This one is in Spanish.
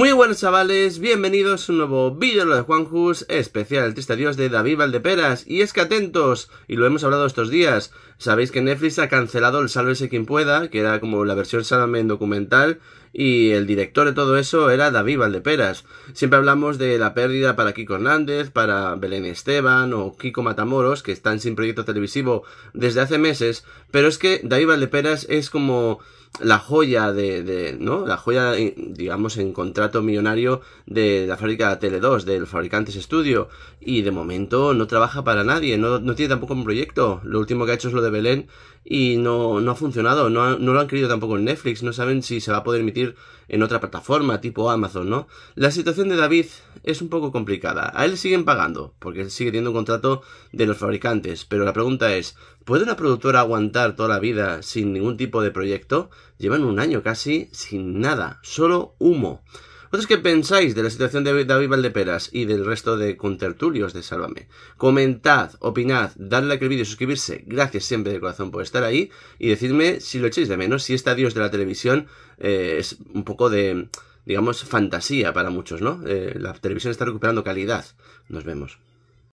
Muy buenos chavales, bienvenidos a un nuevo vídeo de Juan Juanjus, especial Triste Dios de David Valdeperas, y es que atentos, y lo hemos hablado estos días, sabéis que Netflix ha cancelado el Sálvese quien pueda, que era como la versión salame en documental, y el director de todo eso era David Valdeperas. Siempre hablamos de la pérdida para Kiko Hernández, para Belén Esteban o Kiko Matamoros, que están sin proyecto televisivo desde hace meses, pero es que David Valdeperas es como la joya de, ¿no? La joya, digamos, en contrato millonario de la fábrica Tele 2, del fabricantes estudio. Y de momento no trabaja para nadie, no, tiene tampoco un proyecto. Lo último que ha hecho es lo de Belén y no, no ha funcionado, no, no lo han querido tampoco en Netflix, no saben si se va a poder emitir en otra plataforma tipo Amazon, ¿no? La situación de David es un poco complicada. A él siguen pagando, porque sigue teniendo un contrato de los fabricantes, pero la pregunta es, ¿puede una productora aguantar toda la vida sin ningún tipo de proyecto? Llevan un año casi sin nada, solo humo. ¿Vosotros qué pensáis de la situación de David Valdeperas y del resto de contertulios de Sálvame? Comentad, opinad, dadle like al vídeo, suscribirse. Gracias siempre de corazón por estar ahí y decidme si lo echéis de menos, si este adiós de la televisión eh, es un poco de, digamos, fantasía para muchos, ¿no? Eh, la televisión está recuperando calidad. Nos vemos.